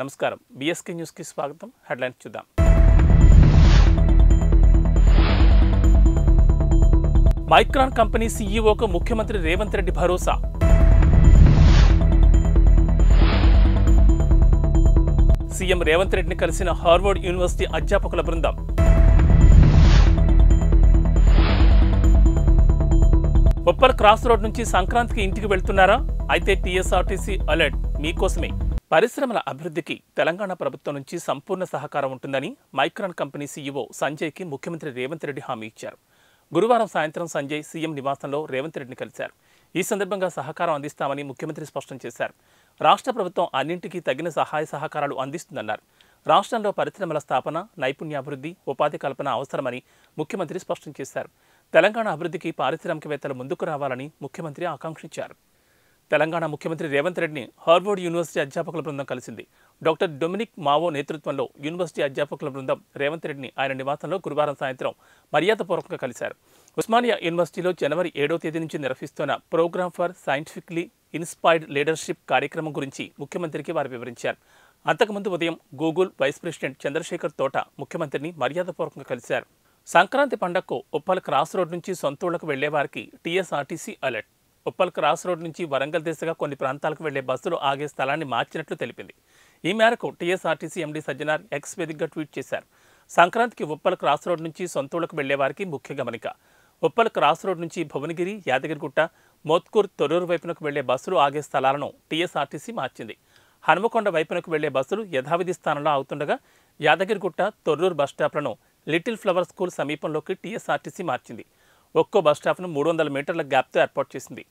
నమస్కారం బీఎస్కే న్యూస్కి స్వాగతం హెడ్లైన్స్ చూద్దాం మైక్రాన్ కంపెనీ సీఈఓకు ముఖ్యమంత్రి రేవంత్ రెడ్డి భరోసా సీఎం రేవంత్ రెడ్డిని కలిసిన హార్వర్డ్ యూనివర్సిటీ అధ్యాపకుల బృందం ఉప్పర్ క్రాస్ రోడ్ నుంచి సంక్రాంతికి ఇంటికి వెళ్తున్నారా అయితే టీఎస్ఆర్టీసీ అలర్ట్ మీకోసమే పరిశ్రమల అభివృద్ధికి తెలంగాణ ప్రభుత్వం నుంచి సంపూర్ణ సహకారం ఉంటుందని మైక్రాన్ కంపెనీ సీఈఓ సంజయ్కి ముఖ్యమంత్రి రేవంత్ రెడ్డి హామీ ఇచ్చారు గురువారం సాయంత్రం సంజయ్ సీఎం నివాసంలో రేవంత్ రెడ్డిని కలిశారు ఈ సందర్భంగా సహకారం అందిస్తామని ముఖ్యమంత్రి స్పష్టం చేశారు రాష్ట్ర ప్రభుత్వం అన్నింటికీ తగిన సహాయ సహకారాలు అందిస్తుందన్నారు రాష్ట్రంలో పరిశ్రమల స్థాపన నైపుణ్యాభివృద్ధి ఉపాధి కల్పన అవసరమని ముఖ్యమంత్రి స్పష్టం చేశారు తెలంగాణ అభివృద్ధికి పారిశ్రామికవేత్తలు ముందుకు రావాలని ముఖ్యమంత్రి ఆకాంక్షించారు తెలంగాణ ముఖ్యమంత్రి రేవంత్ రెడ్డిని హార్వర్డ్ యూనివర్సిటీ అధ్యాపకుల బృందం కలిసింది డాక్టర్ డొమినిక్ మావో నేతృత్వంలో యూనివర్సిటీ అధ్యాపకుల బృందం రేవంత్ రెడ్డిని ఆయన నివాసంలో గురువారం సాయంత్రం మర్యాదపూర్వకంగా కలిశారు ఉస్మానియా యూనివర్సిటీలో జనవరి ఏడో తేదీ నుంచి నిర్వహిస్తున్న programme for scientifically inspired leadership కార్యక్రమం గురించి ముఖ్యమంత్రికి వారు వివరించారు అంతకుముందు ఉదయం గూగుల్ వైస్ ప్రెసిడెంట్ చంద్రశేఖర్ తోట ముఖ్యమంత్రిని మర్యాదపూర్వకంగా కలిశారు సంక్రాంతి పండగకు ఉప్పల క్రాస్ రోడ్ నుంచి సొంతూళ్లకు వెళ్లేవారికి TSRTC alert Uppal cross road నుంచి వరంగల్ దిశగా కొన్ని ప్రాంతాలకు వెళ్లే బస్సులు ఆగే స్థలాన్ని మార్చినట్లు తెలిపింది ఈ మేరకు టీఎస్ఆర్టీసీ ఎండీ సజ్జనార్ ఎక్స్ వేదికగా ట్వీట్ చేశారు సంక్రాంతికి ఉప్పల్ క్రాస్ రోడ్ నుంచి సొంతూళ్లకు వెళ్లే వారికి ముఖ్య గమనిక ఉప్పల్ క్రాస్ రోడ్ నుంచి భువనగిరి యాదగిరిగుట్ట మోత్కూర్ తొరూరు వైపునకు వెళ్లే బస్సులు ఆగే స్థలాలను టీఎస్ఆర్టీసీ మార్చింది హనుమకొండ వైపునకు వెళ్లే బస్సులు యథావిధి స్థానంలో అవుతుండగా యాదగిరిగుట్ట తొర్రూరు బస్టాప్లను లిటిల్ ఫ్లవర్ స్కూల్ సమీపంలోకి టీఎస్ఆర్టీసీ మార్చింది ఒక్కో బస్టాప్ను మూడు వందల మీటర్ల గ్యాప్తో ఏర్పాటు చేసింది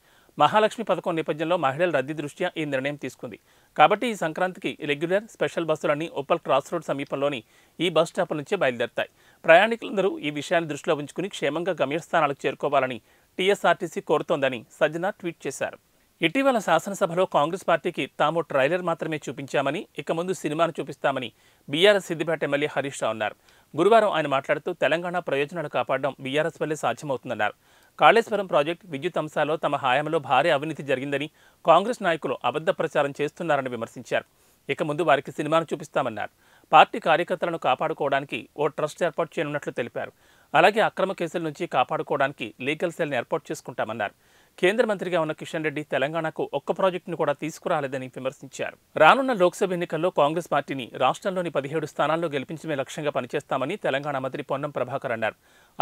మహాలక్ష్మి పథకం నేపథ్యంలో మహిళల రద్దీ దృష్ట్యా ఈ నిర్ణయం తీసుకుంది కాబట్టి ఈ సంక్రాంతికి రెగ్యులర్ స్పెషల్ బస్సులన్నీ ఉప్పల్ క్రాస్ రోడ్ సమీపంలోని ఈ బస్ స్టాప్ నుంచే బయలుదేరతాయి ప్రయాణికులందరూ ఈ విషయాన్ని దృష్టిలో ఉంచుకుని క్షేమంగా గమ్యస్థానాలకు చేరుకోవాలని టీఎస్ఆర్టీసీ కోరుతోందని సజ్జన ట్వీట్ చేశారు ఇటీవల శాసనసభలో కాంగ్రెస్ పార్టీకి తాము ట్రైలర్ మాత్రమే చూపించామని ఇక ముందు సినిమాను చూపిస్తామని బీఆర్ఎస్ సిద్దిపేట ఎమ్మెల్యే హరీష్ రావు అన్నారు గురువారం ఆయన మాట్లాడుతూ తెలంగాణ ప్రయోజనాలు కాపాడడం బీఆర్ఎస్ వల్లే సాధ్యమవుతుందన్నారు కాళేశ్వరం ప్రాజెక్టు విద్యుత్ అంశాల్లో తమ హయాంలో భారీ అవినీతి జరిగిందని కాంగ్రెస్ నాయకులు అబద్ధ ప్రచారం చేస్తున్నారని విమర్శించారు ఇక ముందు వారికి సినిమాను చూపిస్తామన్నారు పార్టీ కార్యకర్తలను కాపాడుకోవడానికి ఓ ట్రస్ట్ ఏర్పాటు చేయనున్నట్లు తెలిపారు అలాగే అక్రమ కేసుల నుంచి కాపాడుకోవడానికి లీగల్ సెల్ని ఏర్పాటు చేసుకుంటామన్నారు కేంద్ర మంత్రిగా ఉన్న కిషన్ రెడ్డి తెలంగాణకు ఒక్క ప్రాజెక్టును కూడా తీసుకురాలేదని విమర్శించారు రానున్న లోక్సభ ఎన్నికల్లో కాంగ్రెస్ పార్టీని రాష్ట్రంలోని పదిహేడు స్థానాల్లో గెలిపించమే లక్ష్యంగా పనిచేస్తామని తెలంగాణ మంత్రి పొన్నం ప్రభాకర్ అన్నారు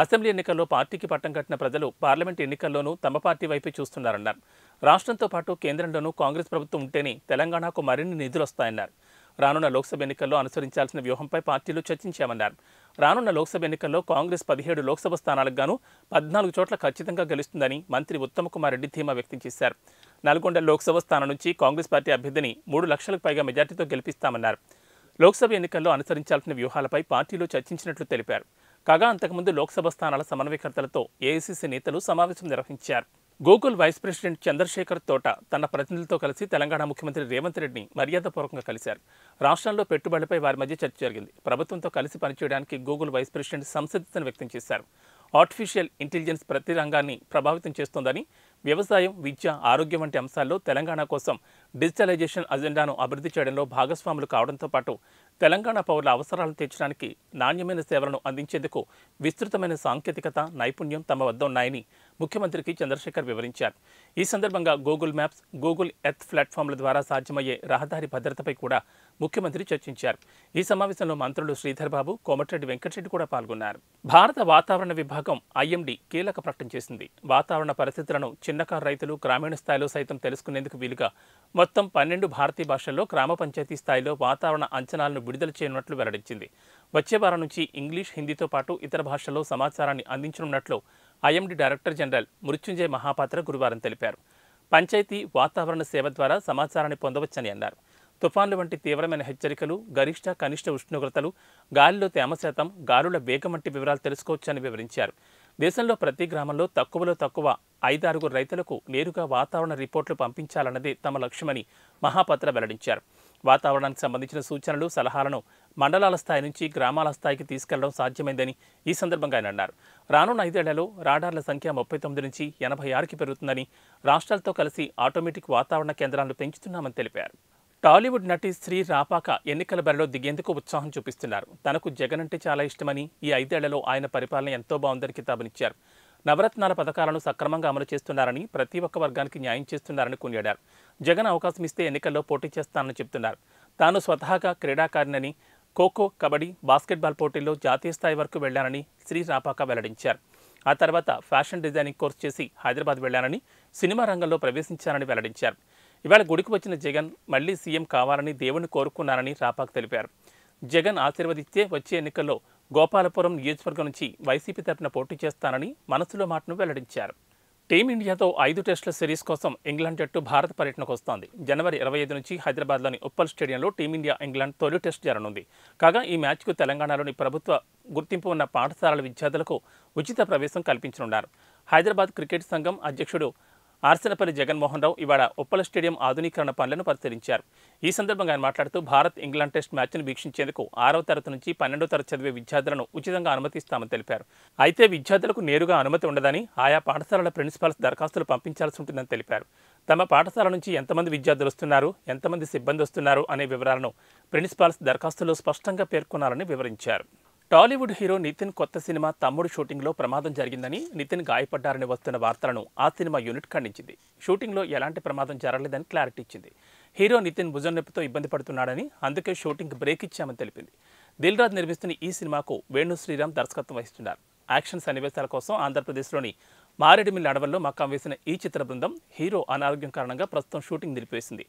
అసెంబ్లీ ఎన్నికల్లో పార్టీకి పట్టం కట్టిన ప్రజలు పార్లమెంట్ ఎన్నికల్లోనూ తమ పార్టీ వైపే చూస్తున్నారన్నారు రాష్ట్రంతో పాటు కేంద్రంలోనూ కాంగ్రెస్ ప్రభుత్వం ఉంటేనే తెలంగాణకు మరిన్ని నిధులు వస్తాయన్నారు రానున్న లోక్సభ ఎన్నికల్లో అనుసరించాల్సిన వ్యూహంపై పార్టీలు చర్చించామన్నారు రానున్న లోక్సభ ఎన్నికల్లో కాంగ్రెస్ పదిహేడు లోక్సభ స్థానాలకు గాను పద్నాలుగు చోట్ల ఖచ్చితంగా గెలుస్తుందని మంత్రి ఉత్తమ్ కుమార్ రెడ్డి ధీమా వ్యక్తం చేశారు నల్గొండ లోక్సభ స్థానం నుంచి కాంగ్రెస్ పార్టీ అభ్యర్థిని మూడు లక్షలకు పైగా మెజార్టీతో గెలిపిస్తామన్నారు లోక్సభ ఎన్నికల్లో అనుసరించాల్సిన వ్యూహాలపై పార్టీలో చర్చించినట్లు తెలిపారు కాగా అంతకుముందు లోక్సభ స్థానాల సమన్వయకర్తలతో ఏఐసీసీ నేతలు సమావేశం నిర్వహించారు గోకుల్ వైస్ ప్రెసిడెంట్ చంద్రశేఖర్ తోట తన ప్రతినిధులతో కలిసి తెలంగాణ ముఖ్యమంత్రి రేవంత్ రెడ్డిని మర్యాదపూర్వకంగా కలిశారు రాష్ట్రంలో పెట్టుబడులపై వారి మధ్య చర్చ జరిగింది ప్రభుత్వంతో కలిసి పనిచేయడానికి గూగుల్ వైస్ ప్రెసిడెంట్ సంసిద్ధతను వ్యక్తం చేశారు ఆర్టిఫిషియల్ ఇంటెలిజెన్స్ ప్రతి రంగాన్ని ప్రభావితం చేస్తోందని వ్యవసాయం విద్య ఆరోగ్యం వంటి అంశాల్లో తెలంగాణ కోసం డిజిటలైజేషన్ అజెండాను అభివృద్ధి చేయడంలో భాగస్వాములు కావడంతో పాటు తెలంగాణ పౌరుల అవసరాలను తీర్చడానికి నాణ్యమైన సేవలను అందించేందుకు విస్తృతమైన సాంకేతికత నైపుణ్యం తమ వద్ద ఉన్నాయని ముఖ్యమంత్రికి చంద్రశేఖర్ వివరించారు ఈ సందర్భంగా గూగుల్ మ్యాప్స్ గూగుల్ ఎర్త్ ప్లాట్ఫామ్ల ద్వారా సాధ్యమయ్యే రహదారి భద్రతపై కూడా ముఖ్యమంత్రి చర్చించారు ఈ సమావేశంలో మంత్రులు శ్రీధర్ బాబు కోమటిరెడ్డి వెంకటరెడ్డి కూడా పాల్గొన్నారు భారత వాతావరణ విభాగం ఐఎండి కీలక ప్రకటన చేసింది వాతావరణ పరిస్థితులను చిన్నకారు రైతులు గ్రామీణ స్థాయిలో సైతం తెలుసుకునేందుకు వీలుగా మొత్తం పన్నెండు భారతీయ భాషల్లో గ్రామ పంచాయతీ స్థాయిలో వాతావరణ అంచనాలను విడుదల చేయనున్నట్లు వెల్లడించింది వచ్చే వారం నుంచి ఇంగ్లీష్ హిందీతో పాటు ఇతర భాషల్లో సమాచారాన్ని అందించనున్నట్లు IMD director general Mrutyunjay Mohapatra గురువారం తెలిపారు పంచాయతీ వాతావరణ సేవ ద్వారా సమాచారాన్ని పొందవచ్చని అన్నారు తుఫాన్లు వంటి తీవ్రమైన హెచ్చరికలు గరిష్ట కనిష్ట ఉష్ణోగ్రతలు గాలిలో తేమ శాతం గాలుల వేగం వంటి వివరాలు తెలుసుకోవచ్చని వివరించారు దేశంలో ప్రతి గ్రామంలో తక్కువలో తక్కువ ఐదారుగురు రైతులకు నేరుగా వాతావరణ రిపోర్టులు పంపించాలన్నదే తమ లక్ష్యమని మహాపత్ర వెల్లడించారు వాతావరణానికి సంబంధించిన సూచనలు సలహాలను మండలాల స్థాయి నుంచి గ్రామాల స్థాయికి తీసుకెళ్లడం సాధ్యమైందని ఈ సందర్భంగా ఆయన అన్నారు రానున్న ఐదేళ్లలో రాడార్ల సంఖ్య ముప్పై తొమ్మిది నుంచి ఎనభై ఆరుకి పెరుగుతుందని రాష్ట్రాలతో కలిసి ఆటోమేటిక్ వాతావరణ కేంద్రాలను పెంచుతున్నామని తెలిపారు టాలీవుడ్ నటి శ్రీ రాపాక ఎన్నికల బరిలో దిగేందుకు ఉత్సాహం చూపిస్తున్నారు తనకు జగన్ అంటే చాలా ఇష్టమని ఈ ఐదేళ్లలో ఆయన పరిపాలన ఎంతో బాగుందని కితాబునిచ్చారు నవరత్నాల పథకాలను సక్రమంగా అమలు చేస్తున్నారని ప్రతి ఒక్క వర్గానికి న్యాయం చేస్తున్నారని కొనియాడారు జగన్ అవకాశం ఇస్తే ఎన్నికల్లో పోటీ చేస్తానని చెబుతున్నారు తాను స్వతహాగా క్రీడాకారిణని ఖోఖో కబడ్డీ బాస్కెట్బాల్ పోటీల్లో జాతీయ స్థాయి వరకు వెళ్లానని శ్రీ రాపాక వెల్లడించారు ఆ తర్వాత ఫ్యాషన్ డిజైనింగ్ కోర్సు చేసి హైదరాబాద్ వెళ్లానని సినిమా రంగంలో ప్రవేశించారని వెల్లడించారు ఇవాళ గుడికి వచ్చిన జగన్ మళ్లీ సీఎం కావాలని దేవుని కోరుకున్నారని రాపాక్ తెలిపారు జగన్ ఆశీర్వదిస్తే వచ్చే ఎన్నికల్లో గోపాలపురం నియోజకవర్గం నుంచి వైసీపీ తరపున పోటీ చేస్తానని మనసులో మాటను వెల్లడించారు టీమిండియాతో ఐదు టెస్టుల సిరీస్ కోసం ఇంగ్లాండ్ జట్టు భారత పర్యటనకు వస్తోంది జనవరి ఇరవై ఐదు నుంచి హైదరాబాద్లోని ఉప్పల్ స్టేడియంలో టీమిండియా ఇంగ్లాండ్ తొలి టెస్ట్ జరగనుంది కాగా ఈ మ్యాచ్కు తెలంగాణలోని ప్రభుత్వ గుర్తింపు ఉన్న పాఠశాలల విద్యార్థులకు ఉచిత ప్రవేశం కల్పించనున్నారు హైదరాబాద్ క్రికెట్ సంఘం అధ్యక్షుడు ఆర్సనపల్లి జగన్మోహన్ రావు ఇవాళ ఉప్పల స్టేడియం ఆధునీకరణ పనులను పరిశీలించారు ఈ సందర్భంగా ఆయన మాట్లాడుతూ భారత్ ఇంగ్లాండ్ టెస్ట్ మ్యాచ్ను వీక్షించేందుకు ఆరవ తరగతి నుంచి పన్నెండో తరగతి చదివే విద్యార్థులను ఉచితంగా అనుమతిస్తామని తెలిపారు అయితే విద్యార్థులకు నేరుగా అనుమతి ఉండదని ఆయా పాఠశాలల ప్రిన్సిపాల్స్ దరఖాస్తులు పంపించాల్సి ఉంటుందని తెలిపారు తమ పాఠశాల నుంచి ఎంతమంది విద్యార్థులు వస్తున్నారు ఎంతమంది సిబ్బంది వస్తున్నారు అనే వివరాలను ప్రిన్సిపాల్స్ దరఖాస్తులో స్పష్టంగా పేర్కొన్నారని వివరించారు టాలీవుడ్ హీరో నితిన్ కొత్త సినిమా తమ్ముడు షూటింగ్లో ప్రమాదం జరిగిందని నితిన్ గాయపడ్డారని వస్తున్న వార్తలను ఆ సినిమా యూనిట్ ఖండించింది షూటింగ్లో ఎలాంటి ప్రమాదం జరగలేదని క్లారిటీ ఇచ్చింది హీరో నితిన్ భుజం నొప్పితో ఇబ్బంది పడుతున్నాడని అందుకే షూటింగ్ బ్రేక్ ఇచ్చామని తెలిపింది దిల్ రాజ్ నిర్మిస్తున్న ఈ సినిమాకు వేణు శ్రీరామ్ దర్శకత్వం వహిస్తున్నారు యాక్షన్ సన్నివేశాల కోసం ఆంధ్రప్రదేశ్లోని మారేడుమిల్లి అడవుల్లో మకాం వేసిన ఈ చిత్ర బృందం హీరో అనారోగ్యం కారణంగా ప్రస్తుతం షూటింగ్ నిలిపివేసింది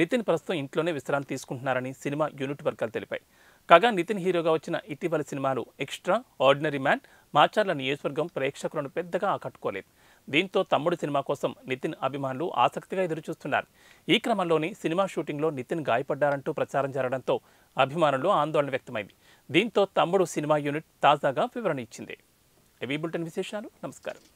నితిన్ ప్రస్తుతం ఇంట్లోనే విశ్రాంతి తీసుకుంటున్నారని సినిమా యూనిట్ వర్గాలు తెలిపాయి కాగా నితిన్ హీరోగా వచ్చిన ఇటీవల సినిమాలు ఎక్స్ట్రా ఆర్డినరీ మ్యాన్ మాచార్ల నియోజకవర్గం ప్రేక్షకులను పెద్దగా ఆకట్టుకోలేదు దీంతో తమ్ముడు సినిమా కోసం నితిన్ అభిమానులు ఆసక్తిగా ఎదురుచూస్తున్నారు ఈ క్రమంలోని సినిమా షూటింగ్లో నితిన్ గాయపడ్డారంటూ ప్రచారం జరగడంతో అభిమానులు ఆందోళన వ్యక్తమైంది దీంతో తమ్ముడు సినిమా యూనిట్ తాజాగా వివరణ ఇచ్చింది ఏవి బులెటిన్ విశేషాలు నమస్కారం